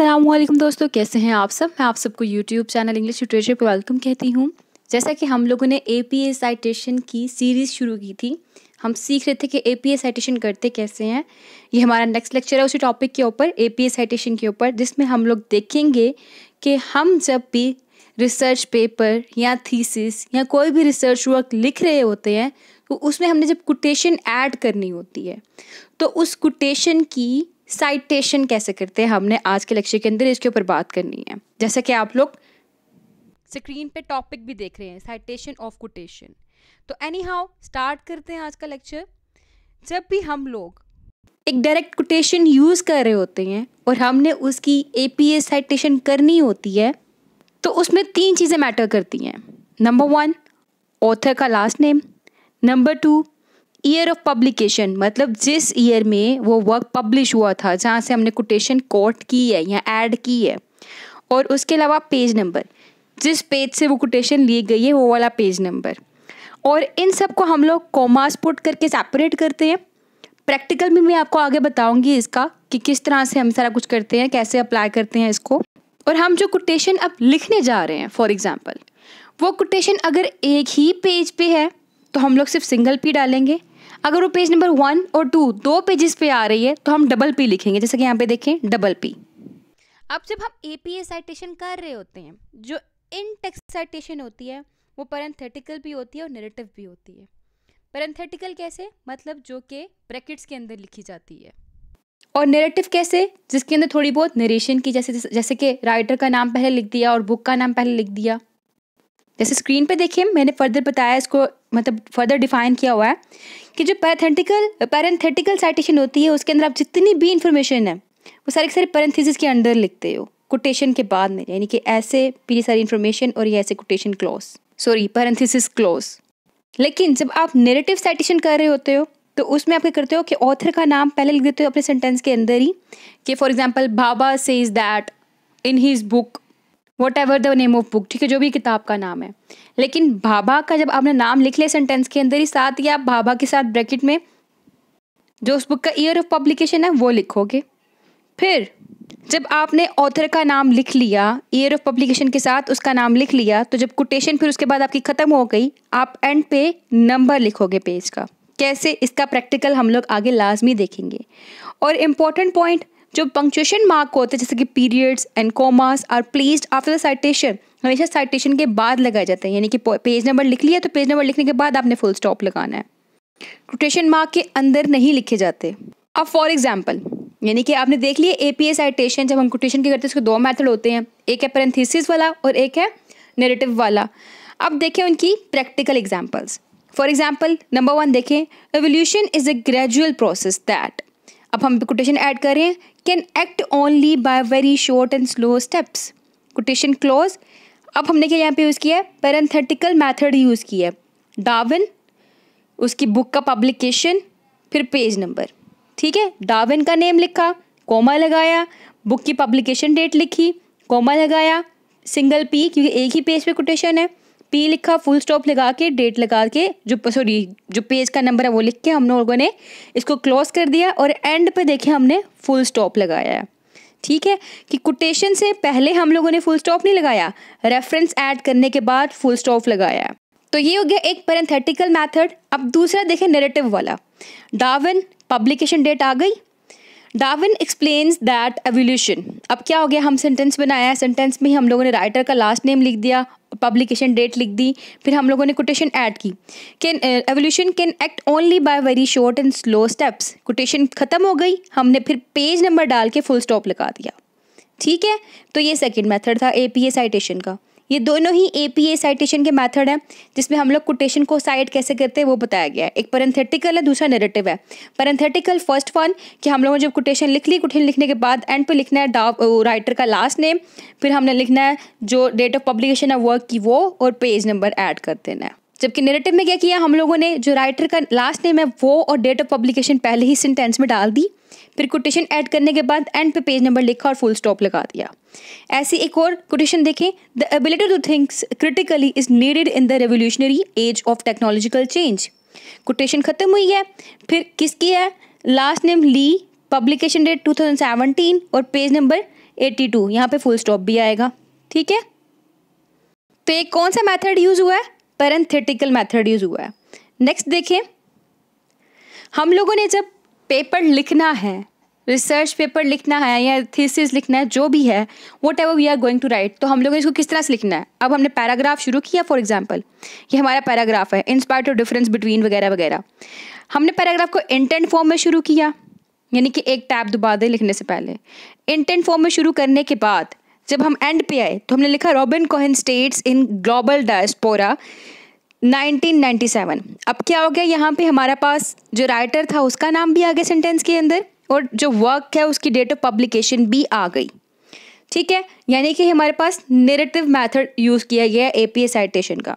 अल्लाम दोस्तों कैसे हैं आप सब मैं आप सबको यूट्यूब चैनल इंग्लिश लिटरेचर पर वेलकम कहती हूँ जैसा कि हम लोगों ने ए पी एस साइटेशन की सीरीज़ शुरू की थी हम सीख रहे थे कि ए पी एस साइटेशन करते कैसे हैं ये हमारा नेक्स्ट लेक्चर है उसी टॉपिक के ऊपर ए पी ए साइटेशन के ऊपर जिसमें हम लोग देखेंगे कि हम जब भी रिसर्च पेपर या थीसिस या कोई भी रिसर्च वर्क लिख रहे होते हैं तो उसमें हमने जब कोटेशन ऐड करनी होती है तो उस कोटेशन की साइटेशन कैसे करते हैं हमने आज के लेक्चर के अंदर इसके ऊपर बात करनी है जैसे कि आप लोग स्क्रीन पे टॉपिक भी देख रहे हैं साइटेशन ऑफ कोटेशन तो एनी हाउ स्टार्ट करते हैं आज का लेक्चर जब भी हम लोग एक डायरेक्ट कोटेशन यूज़ कर रहे होते हैं और हमने उसकी ए पी ए साइटेशन करनी होती है तो उसमें तीन चीज़ें मैटर करती हैं नंबर वन ऑथर का last name number two year of publication मतलब जिस ईयर में वो वर्क पब्लिश हुआ था जहाँ से हमने कोटेशन कोट की है या ऐड की है और उसके अलावा पेज नंबर जिस पेज से वो कोटेशन ली गई है वो वाला पेज नंबर और इन सब को हम लोग कॉमास पुट करके सेपरेट करते हैं प्रैक्टिकल में मैं आपको आगे बताऊंगी इसका कि किस तरह से हम सारा कुछ करते हैं कैसे अप्लाई करते हैं इसको और हम जो कोटेशन अब लिखने जा रहे हैं फॉर एग्ज़ाम्पल वो कोटेशन अगर एक ही पेज पे है तो हम लोग सिर्फ सिंगल पी डालेंगे अगर वो पेज नंबर वन और टू दो पेजेस पे आ रही है तो हम डबल पी लिखेंगे जैसे कि यहाँ पे देखें डबल पी अब जब हम ए पी ए साइटेशन कर रहे होते हैं जो इन टेक्स्ट साइटेशन होती है वो पैरेंथेटिकल भी होती है और नेरेटिव भी होती है पैरेंथेटिकल कैसे मतलब जो कि ब्रैकेट्स के अंदर लिखी जाती है और नेरेटिव कैसे जिसके अंदर थोड़ी बहुत नरेशन की जैसे जैसे कि राइटर का नाम पहले लिख दिया और बुक का नाम पहले लिख दिया जैसे स्क्रीन पे देखिए मैंने फर्दर बताया इसको मतलब फर्दर डिफाइन किया हुआ है कि जो पैरेंथिकल पैरेंथेटिकल साइटेशन होती है उसके अंदर आप जितनी भी इन्फॉर्मेशन है वो सारे सारे पैरेंथिस के अंडर लिखते हो कोटेशन के बाद में यानी कि ऐसे पूरी सारी इन्फॉर्मेशन और ये ऐसे quotation close sorry parenthesis close लेकिन जब आप नेरेटिव साइटेशन कर रहे होते हो तो उसमें आप क्या करते हो कि ऑथर का नाम पहले लिख देते हो अपने सेंटेंस के अंदर ही कि फॉर एग्जाम्पल बाबा says that in his book whatever the name of book ठीक है जो भी किताब का नाम है लेकिन भाभा का जब आपने नाम लिख लिया सेंटेंस के अंदर ही साथ ही आप भाभा के साथ ब्रैकेट में जो उस बुक का ईयर ऑफ पब्लिकेशन है वो लिखोगे फिर जब आपने ऑथर का नाम लिख लिया ईयर ऑफ पब्लिकेशन के साथ उसका नाम लिख लिया तो जब कोटेशन फिर उसके बाद आपकी ख़त्म हो गई आप एंड पे नंबर लिखोगे पेज का कैसे इसका प्रैक्टिकल हम लोग आगे लाजमी देखेंगे और इम्पॉर्टेंट पॉइंट जो पंक्चुएशन मार्क होते हैं जैसे कि periods and commas are placed after the citation हमेशा साइटेशन के बाद लगाए जाते हैं यानी कि पेज नंबर लिख लिया तो पेज नंबर लिखने के बाद आपने फुल स्टॉप लगाना है कोटेशन मार्क के अंदर नहीं लिखे जाते अब फॉर एग्जाम्पल यानी कि आपने देख लिया ए पी ए साइटेशन जब हम कोटेशन के करते हैं उसके दो मैथड होते हैं एक है पेरेंथीसिस वाला और एक है नेरेटिव वाला अब देखें उनकी practical examples for example number one देखें evolution is a gradual process that अब हम कोटेशन ऐड कर रहे हैं can act only by very short and slow steps quotation close अब हमने क्या यहाँ पे यूज़ किया है पेरेंथेटिकल मैथड यूज़ किया है डाविन उसकी बुक का पब्लिकेशन फिर पेज नंबर ठीक है डाविन का नेम लिखा कोमा लगाया बुक की पब्लिकेशन डेट लिखी कोमा लगाया सिंगल पी क्योंकि एक ही पेज पे कोटेशन है पी लिखा फुल स्टॉप लगा के डेट लगा के जो सॉरी जो पेज का नंबर है वो लिख के हम लोगों ने इसको क्लोज कर दिया और एंड पे देखे हमने फुल स्टॉप लगाया है ठीक है कि कोटेशन से पहले हम लोगों ने फुल स्टॉप नहीं लगाया रेफरेंस ऐड करने के बाद फुल स्टॉप लगाया तो ये हो गया एक पैरेंथेटिकल मैथड अब दूसरा देखें नेरेटिव वाला डाविन पब्लिकेशन डेट आ गई डाविन एक्सप्लेन्स दैट एवोल्यूशन अब क्या हो गया हम सेंटेंस बनाया सेंटेंस में ही हम लोगों ने राइटर का लास्ट नेम लिख दिया पब्लिकेशन डेट लिख दी फिर हम लोगों ने कोटेशन ऐड की can evolution can act only by very short and slow steps quotation ख़त्म हो गई हमने फिर पेज नंबर डाल के फुल स्टॉप लगा दिया ठीक है तो ये सेकंड मेथड था ए पी साइटेशन का ये दोनों ही ए पी ए साइटेशन के मैथड हैं जिसमें हम लोग कोटेशन को साइट कैसे करते हैं वो बताया गया है एक पैरेंथेटिकल है दूसरा नेरेटिव है पैरेंथेटिकल फर्स्ट वन कि हम लोगों ने जब कोटेशन लिख ली कोटेशन लिखने के बाद एंड पे लिखना है राइटर का लास्ट नेम फिर हमने लिखना है जो डेट ऑफ पब्लिकेशन है वर्क की वो और पेज नंबर ऐड कर देना है जबकि नेरेटिव में क्या किया हम लोगों ने जो राइटर का लास्ट नेम है वो और डेट ऑफ पब्लिकेशन पहले ही सेंटेंस में डाल दी फिर कोटेशन ऐड करने के बाद एंड पे पेज नंबर लिखा और फुल स्टॉप लगा दिया ऐसी एक और कोटेशन देखें the ability to thinks critically is needed in the revolutionary age of technological change quotation ख़त्म हुई है फिर किसकी है last name Lee publication date two और पेज नंबर एट्टी टू यहाँ पर फुल स्टॉप भी आएगा ठीक है तो एक कौन सा मैथड यूज़ हुआ है पेरेंथेटिकल मैथड यूज़ हुआ है नेक्स्ट देखें हम लोगों ने जब पेपर लिखना है रिसर्च पेपर लिखना है या थीसिस लिखना है जो भी है whatever we are going to write तो हम लोगों ने इसको किस तरह से लिखना है अब हमने पैराग्राफ शुरू किया फॉर एग्जाम्पल ये हमारा पैराग्राफ है इंस्पायर ऑफ डिफरेंस बिटवीन वगैरह वगैरह हमने पैराग्राफ को इंटेंट फॉर्म में शुरू किया यानी कि एक टैब दुबा दें लिखने से पहले इंटेंट फॉर्म में शुरू करने के बाद जब हम एंड पे आए तो हमने लिखा Robin Cohen states in global diaspora 1997 अब क्या हो गया यहाँ पे हमारा पास जो राइटर था उसका नाम भी आ गया सेंटेंस के अंदर और जो वर्क है उसकी डेट ऑफ पब्लिकेशन भी आ गई ठीक है यानी कि हमारे पास नेरेटिव मेथड यूज़ किया गया है ए साइटेशन का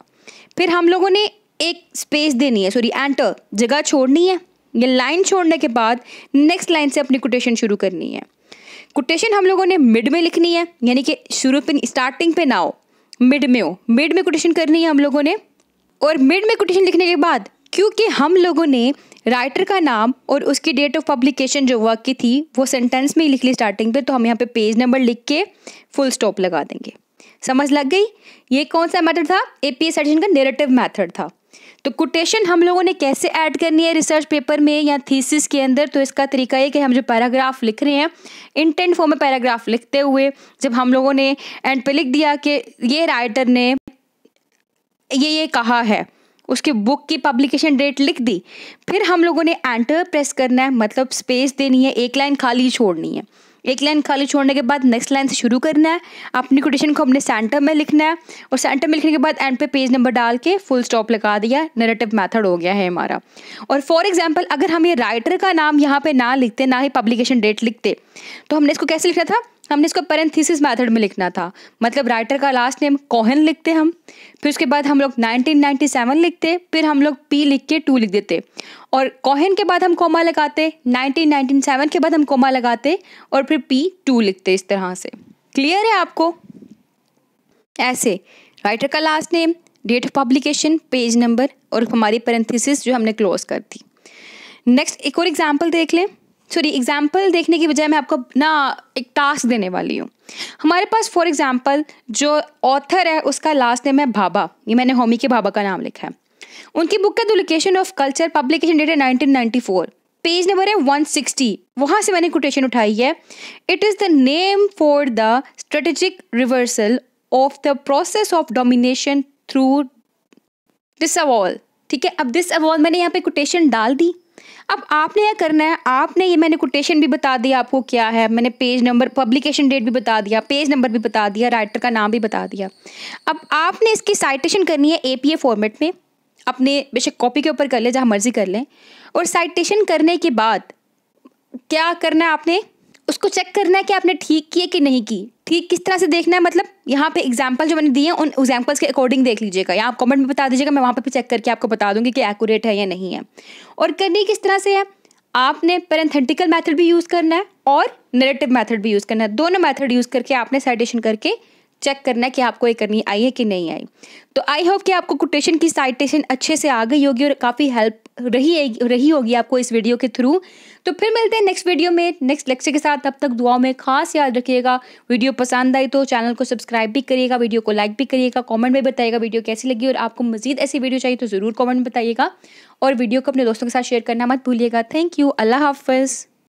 फिर हम लोगों ने एक स्पेस देनी है सॉरी एंटर जगह छोड़नी है ये लाइन छोड़ने के बाद नेक्स्ट लाइन से अपनी कोटेशन शुरू करनी है कोटेशन हम लोगों ने मिड में लिखनी है यानी कि शुरू पे स्टार्टिंग पे ना हो मिड में हो मिड में कोटेशन करनी है हम लोगों ने और मिड में कोटेशन लिखने के बाद क्योंकि हम लोगों ने राइटर का नाम और उसकी डेट ऑफ पब्लिकेशन जो वर्क की थी वो सेंटेंस में ही लिख ली स्टार्टिंग पे तो हम यहाँ पे पेज नंबर लिख के फुल स्टॉप लगा देंगे समझ लग गई ये कौन सा मेथड था ए पी एडिशन का नेरेटिव मैथड था तो कोटेशन हम लोगों ने कैसे ऐड करनी है रिसर्च पेपर में या थीसिस के अंदर तो इसका तरीका ये कि हम जो पैराग्राफ लिख रहे हैं इंटेंट फॉर्म में पैराग्राफ लिखते हुए जब हम लोगों ने एंड पे लिख दिया कि ये राइटर ने ये ये कहा है उसके बुक की पब्लिकेशन डेट लिख दी फिर हम लोगों ने एंटर प्रेस करना है मतलब स्पेस देनी है एक लाइन खाली छोड़नी है एक लाइन खाली छोड़ने के बाद नेक्स्ट लाइन से शुरू करना है अपनी कोटेशन को हमने सेंटर में लिखना है और सेंटर में लिखने के बाद एंड पे पेज नंबर डाल के फुल स्टॉप लगा दिया नरेटिव मेथड हो गया है हमारा और फॉर एग्जांपल अगर हम ये राइटर का नाम यहाँ पे ना लिखते ना ही पब्लिकेशन डेट लिखते तो हमने इसको कैसे लिखना था हमने इसको पेरेंथीसिस मैथड में लिखना था मतलब राइटर का लास्ट नेम कोहन लिखते हम फिर उसके बाद हम लोग 1997 लिखते फिर हम लोग पी लिख के टू लिख देते और कोहन के बाद हम कोमा लगाते 1997 के बाद हम कोमा लगाते और फिर पी टू लिखते इस तरह से क्लियर है आपको ऐसे राइटर का last name date of publication page number और हमारी पेरेंथिस जो हमने क्लोज कर दी नेक्स्ट एक और एग्जाम्पल देख लें सॉरी एग्जाम्पल देखने की बजाय मैं आपको ना एक टास्क देने वाली हूँ हमारे पास फॉर एग्जाम्पल जो ऑथर है उसका लास्ट नेम है भाबा ये मैंने होमी के भाबा का नाम लिखा है उनकी बुक है the location of culture publication date है नाइनटीन पेज नंबर है वन सिक्सटी वहाँ से मैंने कोटेशन उठाई है it is the name for the strategic reversal of the process of domination through disavowal ठीक है अब दिस अवॉल मैंने यहाँ पे कोटेशन डाल दी अब आपने यह करना है आपने ये मैंने कोटेशन भी बता दिया आपको क्या है मैंने पेज नंबर पब्लिकेशन डेट भी बता दिया पेज नंबर भी बता दिया राइटर का नाम भी बता दिया अब आपने इसकी साइटेशन करनी है ए फॉर्मेट में अपने बेशक कॉपी के ऊपर कर लें जहाँ मर्जी कर लें और साइटेशन करने के बाद क्या करना है आपने उसको चेक करना है कि आपने ठीक किए कि नहीं की ठीक किस तरह से देखना है मतलब यहाँ पे एग्जाम्पल जो मैंने दिए हैं उन एग्जाम्पल्स के अकॉर्डिंग देख लीजिएगा या आप कमेंट में बता दीजिएगा मैं वहाँ पर भी चेक करके आपको बता दूंगी कि एक्यूरेट है या नहीं है और करनी किस तरह से है आपने पेरेंथेटिकल मैथड भी यूज़ करना है और नेरेटिव मैथड भी यूज़ करना है दोनों मैथड यूज़ करके आपने साइटेशन करके चेक करना है कि आपको ये करनी आई है कि नहीं आई तो आई होप कि आपको कोटेशन की साइटेशन अच्छे से आ गई होगी और काफ़ी हेल्प रही रही होगी आपको इस वीडियो के थ्रू तो फिर मिलते हैं नेक्स्ट वीडियो में नेक्स्ट लेक्चर के साथ तब तक दुआओं में खास याद रखिएगा वीडियो पसंद आई तो चैनल को सब्सक्राइब भी करिएगा वीडियो को लाइक भी करिएगा कमेंट में बताइएगा वीडियो कैसी लगी और आपको मजीद ऐसी वीडियो चाहिए तो ज़रूर कॉमेंट बताइएगा और वीडियो को अपने दोस्तों के साथ शेयर करना मत भूलिएगा थैंक यू अल्लाह हाफज